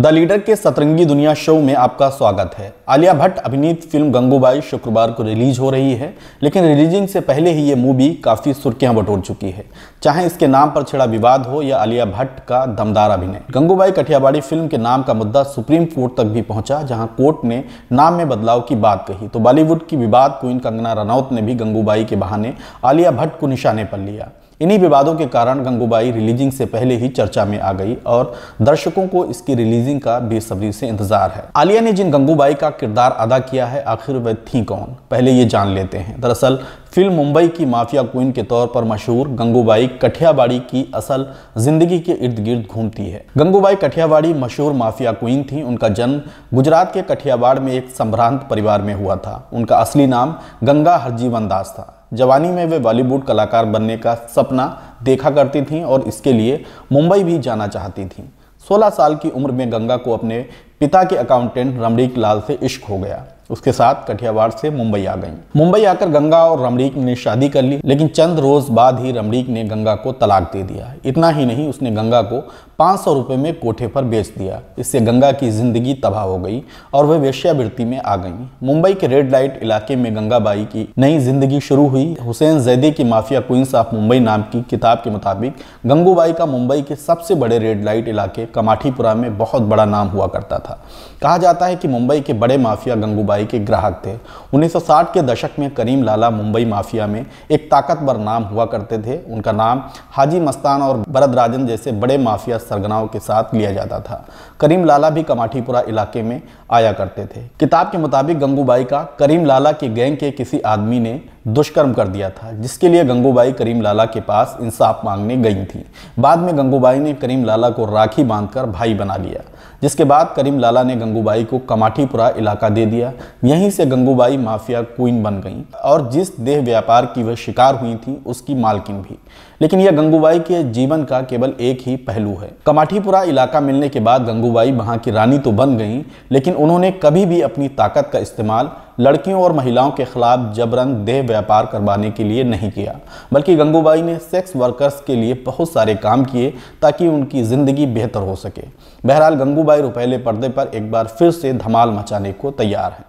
The leader के सतरंगी दुनिया शो में आपका स्वागत है आलिया भट्ट अभिनीत फिल्म गंगूबाई शुक्रवार को रिलीज हो रही है लेकिन रिलीजिंग से पहले ही ये मूवी काफ़ी सुर्खियां बटोर चुकी है चाहे इसके नाम पर छिड़ा विवाद हो या आलिया भट्ट का दमदार अभिनय गंगूबाई कठियाबाड़ी फिल्म के नाम का मुद्दा सुप्रीम कोर्ट तक भी पहुंचा जहां कोर्ट ने नाम में बदलाव की बात कही तो बॉलीवुड की विवाद क्वीन कंगना रनौत ने भी गंगूबाई के बहाने आलिया भट्ट को निशाने पर लिया इन्हीं विवादों के कारण गंगूबाई रिलीजिंग से पहले ही चर्चा में आ गई और दर्शकों को इसकी रिलीजिंग का बेसब्री से इंतजार है आलिया ने जिन गंगूबाई का किरदार अदा किया है आखिर वह थी कौन पहले ये जान लेते हैं दरअसल फिल्म मुंबई की माफिया क्वीन के तौर पर मशहूर गंगूबाई कठियाबाड़ी की असल जिंदगी के इर्द गिर्द घूमती है गंगूबाई कठियाबाड़ी मशहूर माफिया क्वीन थी उनका जन्म गुजरात के कठियाबाड़ में एक संभ्रांत परिवार में हुआ था उनका असली नाम गंगा हरजीवन दास था जवानी में वे बॉलीवुड कलाकार बनने का सपना देखा करती थीं और इसके लिए मुंबई भी जाना चाहती थीं 16 साल की उम्र में गंगा को अपने पिता के अकाउंटेंट रमणीक लाल से इश्क हो गया उसके साथ कठियावाड़ से मुंबई आ गई मुंबई आकर गंगा और रमणीक ने शादी कर ली लेकिन चंद रोज बाद ही रमणीक ने गंगा को तलाक दे दिया इतना ही नहीं उसने गंगा को पाँच सौ रुपये में कोठे पर बेच दिया इससे गंगा की ज़िंदगी तबाह हो गई और वह वेश्यावृत्ति में आ गई मुंबई के रेड लाइट इलाके में गंगाबाई की नई ज़िंदगी शुरू हुई हुसैन जैदी की माफिया क्वींस ऑफ मुंबई नाम की किताब के मुताबिक गंगूबाई का मुंबई के सबसे बड़े रेड लाइट इलाके कमाठीपुरा में बहुत बड़ा नाम हुआ करता था था कहा जाता है कि मुंबई के बड़े माफिया गंगूबाई के ग्राहक थे 1960 के दशक में करीम लाला मुंबई माफिया में एक ताकतवर नाम हुआ करते थे उनका नाम हाजी मस्तान और भरत राजन जैसे बड़े माफिया सरगनाओं के साथ लिया जाता था करीम लाला भी कमाठीपुरा इलाके में आया करते थे किताब के मुताबिक गंगूबाई का करीम लाला की गैंग के किसी आदमी ने दुष्कर्म कर दिया था जिसके लिए गंगूबाई करीम लाला के पास इंसाफ मांगने गई थी बाद में गंगूबाई ने करीम लाला को राखी बांधकर भाई बना लिया जिसके बाद करीम लाला ने गंगूबाई को कमाठीपुरा इलाका दे दिया यहीं से गंगूबाई माफिया क्वीन बन गई और जिस देह व्यापार की वह शिकार हुई थी उसकी मालकिन भी लेकिन यह गंगूबाई के जीवन का केवल एक ही पहलू है कमाठीपुरा इलाका मिलने के बाद गंगूबाई वहाँ की रानी तो बन गई लेकिन उन्होंने कभी भी अपनी ताकत का इस्तेमाल लड़कियों और महिलाओं के खिलाफ जबरन देह व्यापार करवाने के लिए नहीं किया बल्कि गंगूबाई ने सेक्स वर्कर्स के लिए बहुत सारे काम किए ताकि उनकी ज़िंदगी बेहतर हो सके बहरहाल गंगूबाई रुपहले पर्दे पर एक बार फिर से धमाल मचाने को तैयार हैं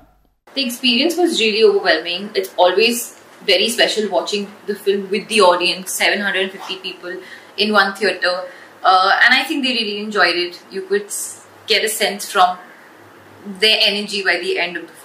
The experience was really overwhelming. It's always very special watching the film with the audience, 750 people in one theater, Uh, and I think they really enjoyed it. You could get a sense from their energy by the end of the